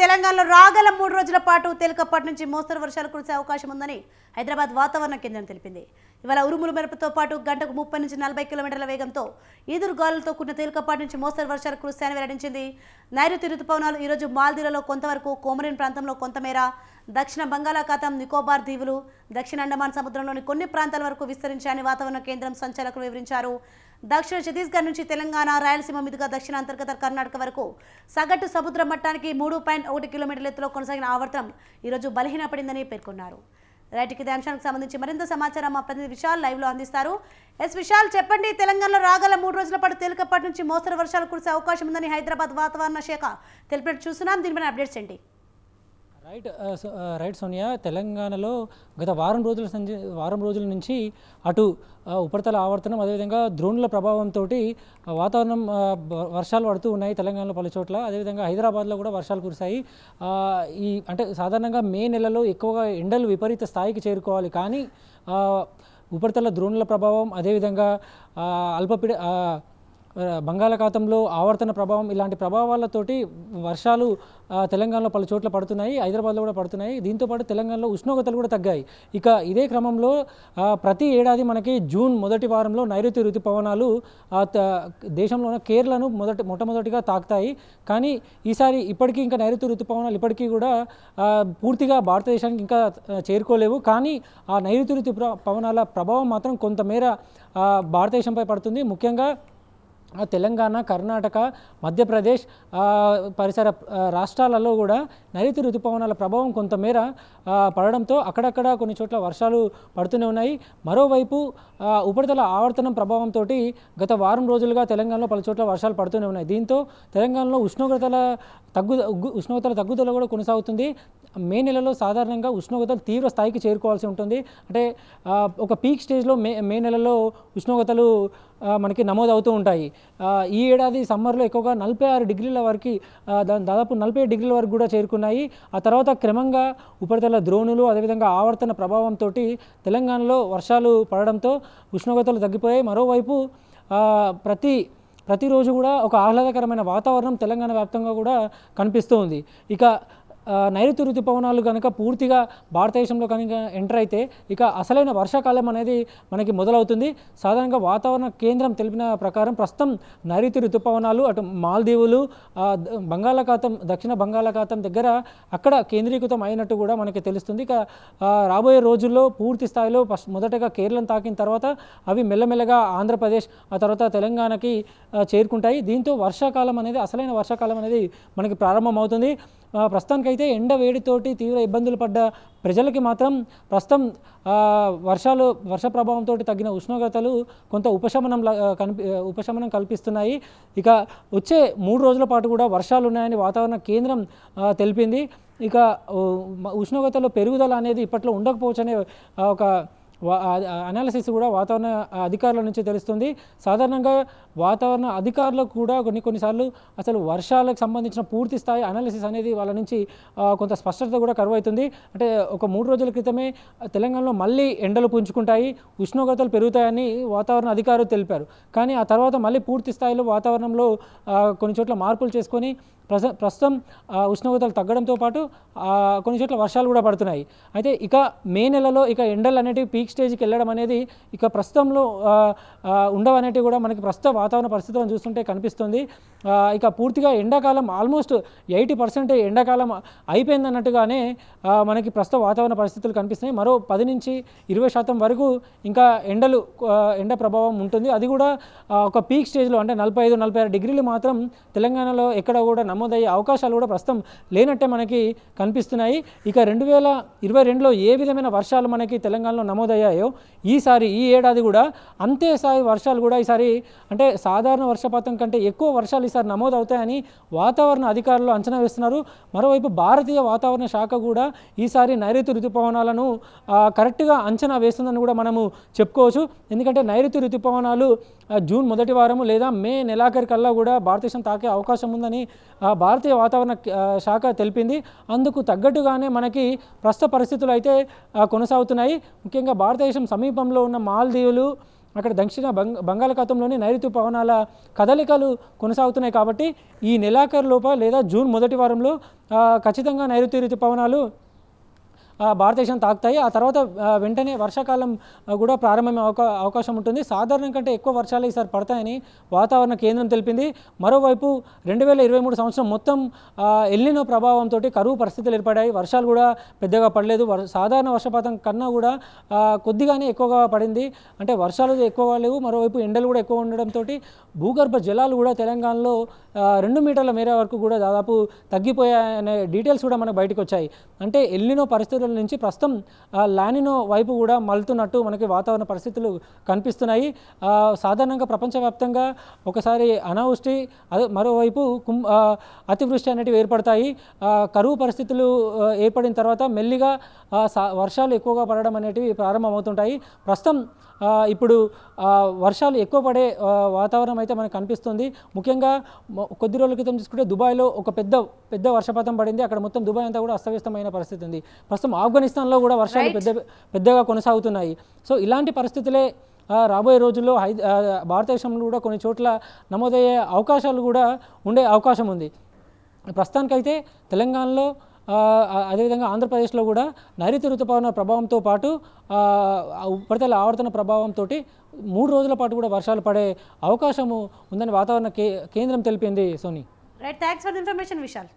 తెలంగాణలో రాగల మూడు రోజుల పాటు తేలికపాటి నుంచి మోస్తరు వర్షాలు కురిసే అవకాశం ఉందని హైదరాబాద్ వాతావరణ కేంద్రం తెలిపింది ఇవాళ ఉరుములు మెరుపుతో పాటు గంటకు ముప్పై నుంచి నలభై కిలోమీటర్ల వేగంతో ఈదురు గాలులతో కూడిన తేలికపాటి నుంచి మోస్తరు వర్షాలు కురుస్తాయని వెల్లడించింది నైరుతి రుతుపవనాలు ఈరోజు మాల్దీవులలో కొంతవరకు కోమరిన్ ప్రాంతంలో కొంతమేర దక్షిణ బంగాళాఖాతం నికోబార్ దీవులు దక్షిణ అండమాన్ సముద్రంలోని కొన్ని ప్రాంతాల వరకు విస్తరించాయని వాతావరణ కేంద్రం సంచాలకులు వివరించారు దక్షిణ ఛత్తీస్గఢ్ నుంచి తెలంగాణ రాయలసీమ మీదుగా దక్షిణ అంతర్గత కర్ణాటక వరకు సగటు సముద్ర మట్టానికి మూడు పాయింట్ ఒకటి కిలోమీటర్ల ఎత్తులో కొనసాగిన ఆవర్తనం ఈరోజు బలహీనపడిందని పేర్కొన్నారు రైతుకి ఇదే అంశానికి సంబంధించి మరింత సమాచారం మా ప్రతినిధి విశాల్ లైవ్లో అందిస్తారు ఎస్ విశాల్ చెప్పండి తెలంగాణలో రాగల మూడు రోజుల పాటు తేలికపాటి నుంచి మోస్తరు వర్షాలు కురిసే అవకాశం ఉందని హైదరాబాద్ వాతావరణ శాఖ తెలిపినట్టు చూస్తున్నాం దీనిపైన అప్డేట్స్ ఏంటి రైట్ రైట్ సోనియా తెలంగాణలో గత వారం రోజుల సంజ వారం రోజుల నుంచి అటు uh, ఉపరితల ఆవర్తనం అదేవిధంగా ద్రోణుల ప్రభావంతో uh, వాతావరణం uh, వర్షాలు పడుతూ ఉన్నాయి తెలంగాణలో పలు చోట్ల అదేవిధంగా హైదరాబాద్లో కూడా వర్షాలు కురిశాయి ఈ అంటే సాధారణంగా మే నెలలో ఎక్కువగా ఎండలు విపరీత స్థాయికి చేరుకోవాలి కానీ ఉపరితల ద్రోణుల ప్రభావం అదేవిధంగా అల్పపీడ బంగాళాఖాతంలో ఆవర్తన ప్రభావం ఇలాంటి ప్రభావాలతోటి వర్షాలు తెలంగాణలో పలు చోట్ల పడుతున్నాయి హైదరాబాద్లో కూడా పడుతున్నాయి దీంతోపాటు తెలంగాణలో ఉష్ణోగ్రతలు కూడా తగ్గాయి ఇక ఇదే క్రమంలో ప్రతి ఏడాది మనకి జూన్ మొదటి వారంలో నైరుతి ఋతుపవనాలు దేశంలోని కేరళను మొదటి మొట్టమొదటిగా తాకుతాయి కానీ ఈసారి ఇప్పటికీ ఇంకా నైరుతి ఋతుపవనాలు ఇప్పటికీ కూడా పూర్తిగా భారతదేశానికి ఇంకా చేరుకోలేవు కానీ ఆ నైరుతి ఋతు పవనాల ప్రభావం మాత్రం కొంతమేర భారతదేశంపై పడుతుంది ముఖ్యంగా తెలంగాణ కర్ణాటక మధ్యప్రదేశ్ పరిసర రాష్ట్రాలలో కూడా నైరుతి రుతుపవనాల ప్రభావం కొంతమేర పడడంతో అక్కడక్కడ కొన్ని చోట్ల వర్షాలు పడుతూనే ఉన్నాయి మరోవైపు ఉపరితల ఆవర్తనం ప్రభావంతో గత వారం రోజులుగా తెలంగాణలో పలు చోట్ల వర్షాలు పడుతూనే ఉన్నాయి దీంతో తెలంగాణలో ఉష్ణోగ్రతల తగ్గు ఉష్ణోగ్రతల తగ్గుదల కూడా కొనసాగుతుంది మే నెలలో సాధారణంగా ఉష్ణోగ్రతలు తీవ్ర స్థాయికి చేరుకోవాల్సి ఉంటుంది అంటే ఒక పీక్ స్టేజ్లో మే మే నెలలో ఉష్ణోగ్రతలు మనకి నమోదవుతూ ఉంటాయి ఈ ఏడాది సమ్మర్లో ఎక్కువగా నలభై ఆరు డిగ్రీల వరకు దాదాపు నలభై డిగ్రీల వరకు కూడా చేరుకున్నాయి ఆ తర్వాత క్రమంగా ఉపరితల ద్రోణులు అదేవిధంగా ఆవర్తన ప్రభావంతో తెలంగాణలో వర్షాలు పడడంతో ఉష్ణోగ్రతలు తగ్గిపోయాయి మరోవైపు ప్రతి ప్రతిరోజు కూడా ఒక ఆహ్లాదకరమైన వాతావరణం తెలంగాణ వ్యాప్తంగా కూడా కనిపిస్తూ ఉంది ఇక నైరుతి ఋతుపవనాలు కనుక పూర్తిగా భారతదేశంలో కనుక ఎంటర్ అయితే ఇక అసలైన వర్షాకాలం అనేది మనకి మొదలవుతుంది సాధారణంగా వాతావరణ కేంద్రం తెలిపిన ప్రకారం ప్రస్తుతం నైరుతి ఋతుపవనాలు అటు మాల్దీవులు బంగాళాఖాతం దక్షిణ బంగాళాఖాతం దగ్గర అక్కడ కేంద్రీకృతం అయినట్టు కూడా మనకి తెలుస్తుంది ఇక రాబోయే రోజుల్లో పూర్తి స్థాయిలో మొదటగా కేరళను తాకిన తర్వాత అవి మెల్లమెల్లగా ఆంధ్రప్రదేశ్ ఆ తర్వాత తెలంగాణకి చేరుకుంటాయి దీంతో వర్షాకాలం అనేది అసలైన వర్షాకాలం అనేది మనకి ప్రారంభమవుతుంది ప్రస్తుతానికైతే ఎండ వేడితోటి తీవ్ర ఇబ్బందులు పడ్డ ప్రజలకి మాత్రం ప్రస్తుతం వర్షాలు వర్ష ప్రభావంతో తగ్గిన ఉష్ణోగ్రతలు కొంత ఉపశమనం కనిపి ఉపశమనం కల్పిస్తున్నాయి ఇక వచ్చే మూడు రోజుల పాటు కూడా వర్షాలు ఉన్నాయని వాతావరణ కేంద్రం తెలిపింది ఇక ఉష్ణోగ్రతలో పెరుగుదల అనేది ఇప్పట్లో ఉండకపోవచ్చనే ఒక అనాలిసిస్ కూడా వాతావరణ అధికారుల నుంచి తెలుస్తుంది సాధారణంగా వాతావరణ అధికారులకు కూడా కొన్ని కొన్నిసార్లు అసలు వర్షాలకు సంబంధించిన పూర్తి స్థాయి అనాలిసిస్ అనేది వాళ్ళ నుంచి కొంత స్పష్టత కూడా కరువు అవుతుంది అంటే ఒక మూడు రోజుల క్రితమే తెలంగాణలో మళ్ళీ ఎండలు పుంజుకుంటాయి ఉష్ణోగ్రతలు పెరుగుతాయని వాతావరణ అధికారులు తెలిపారు కానీ ఆ తర్వాత మళ్ళీ పూర్తి స్థాయిలో వాతావరణంలో కొన్ని చోట్ల మార్పులు చేసుకొని ప్రస ప్రస్తుతం ఉష్ణోగ్రతలు తగ్గడంతో పాటు కొన్ని చోట్ల వర్షాలు కూడా పడుతున్నాయి అయితే ఇక మే నెలలో ఇక ఎండలు అనేటివి పీక్ స్టేజ్కి వెళ్ళడం అనేది ఇక ప్రస్తుతంలో ఉండవనేటివి కూడా మనకి ప్రస్తుత వాతావరణ పరిస్థితులను చూస్తుంటే కనిపిస్తుంది ఇక పూర్తిగా ఎండాకాలం ఆల్మోస్ట్ ఎయిటీ పర్సెంట్ ఎండాకాలం అయిపోయింది అన్నట్టుగానే మనకి ప్రస్తుత వాతావరణ పరిస్థితులు కనిపిస్తున్నాయి మరో పది నుంచి ఇరవై శాతం వరకు ఇంకా ఎండలు ఎండ ప్రభావం ఉంటుంది అది కూడా ఒక పీక్ స్టేజ్లో అంటే నలభై ఐదు నలభై ఆరు డిగ్రీలు మాత్రం తెలంగాణలో ఎక్కడ కూడా నమోదయ్యే అవకాశాలు కూడా ప్రస్తుతం లేనట్టే మనకి కనిపిస్తున్నాయి ఇక రెండు వేల ఇరవై రెండులో ఏ విధమైన వర్షాలు మనకి తెలంగాణలో నమోదయ్యాయో ఈసారి ఈ ఏడాది కూడా అంతే స్థాయి వర్షాలు కూడా ఈసారి అంటే సాధారణ వర్షపాతం కంటే ఎక్కువ వర్షాలు ఈసారి నమోదవుతాయని వాతావరణ అధికారులు అంచనా వేస్తున్నారు మరోవైపు భారతీయ వాతావరణ శాఖ కూడా ఈసారి నైరుతి రుతుపవనాలను కరెక్ట్గా అంచనా వేస్తుందని కూడా మనము చెప్పుకోవచ్చు ఎందుకంటే నైరుతి రుతుపవనాలు జూన్ మొదటి వారము లేదా మే నెలాఖరి కల్లా కూడా భారతదేశం తాకే అవకాశం ఉందని భారతీయ వాతావరణ శాఖ తెలిపింది అందుకు తగ్గట్టుగానే మనకి ప్రస్తుత పరిస్థితులు అయితే కొనసాగుతున్నాయి ముఖ్యంగా భారతదేశం సమీపంలో ఉన్న మాల్దీవులు అక్కడ దక్షిణ బంగ బంగాళాఖాతంలోని నైరుతి పవనాల కదలికలు కొనసాగుతున్నాయి కాబట్టి ఈ నెలాఖరు లోప లేదా జూన్ మొదటి వారంలో ఖచ్చితంగా నైరుతి రుతుపవనాలు పవనాలు భారతదేశం తాకుతాయి ఆ తర్వాత వెంటనే వర్షాకాలం కూడా ప్రారంభమే అవకాశం ఉంటుంది సాధారణం కంటే ఎక్కువ వర్షాలు ఈసారి పడతాయని వాతావరణ కేంద్రం తెలిపింది మరోవైపు రెండు వేల ఇరవై మూడు సంవత్సరం మొత్తం ఎల్లినో ప్రభావంతో కరువు పరిస్థితులు ఏర్పడాయి వర్షాలు కూడా పెద్దగా పడలేదు సాధారణ వర్షపాతం కన్నా కూడా కొద్దిగానే ఎక్కువగా పడింది అంటే వర్షాలు ఎక్కువగా లేవు మరోవైపు ఎండలు కూడా ఎక్కువ ఉండడంతో భూగర్భ జలాలు కూడా తెలంగాణలో రెండు మీటర్ల మేర వరకు కూడా దాదాపు తగ్గిపోయాయనే డీటెయిల్స్ కూడా మనకు బయటకు వచ్చాయి అంటే ఎల్లినో పరిస్థితులు రోజుల నుంచి ప్రస్తుతం లానినో వైపు కూడా మలుతున్నట్టు మనకి వాతావరణ పరిస్థితులు కనిపిస్తున్నాయి సాధారణంగా ప్రపంచవ్యాప్తంగా ఒకసారి అనావృష్టి అదే మరోవైపు కుం అతివృష్టి అనేటివి ఏర్పడతాయి కరువు పరిస్థితులు ఏర్పడిన తర్వాత మెల్లిగా వర్షాలు ఎక్కువగా పడడం అనేటివి ప్రారంభమవుతుంటాయి ప్రస్తుతం ఇప్పుడు వర్షాలు ఎక్కువ పడే వాతావరణం అయితే మనకు కనిపిస్తుంది ముఖ్యంగా కొద్ది రోజుల క్రితం చూసుకుంటే దుబాయ్లో ఒక పెద్ద పెద్ద వర్షపాతం పడింది అక్కడ మొత్తం దుబాయ్ అంతా కూడా అస్తవ్యస్తమైన పరిస్థితి ఉంది ప్రస్తుతం ఆఫ్ఘనిస్తాన్లో కూడా వర్షాలు పెద్ద పెద్దగా కొనసాగుతున్నాయి సో ఇలాంటి పరిస్థితులే రాబోయే రోజుల్లో హై భారతదేశంలో కూడా కొన్ని చోట్ల నమోదయ్యే అవకాశాలు కూడా ఉండే అవకాశం ఉంది ప్రస్తుతానికైతే తెలంగాణలో అదేవిధంగా ఆంధ్రప్రదేశ్లో కూడా నైరుతి ఋతుపవన ప్రభావంతో పాటు ఉపరితల ఆవర్తన ప్రభావంతో మూడు రోజుల పాటు కూడా వర్షాలు పడే అవకాశము ఉందని వాతావరణ కేంద్రం తెలిపింది Soni right thanks for information Vishal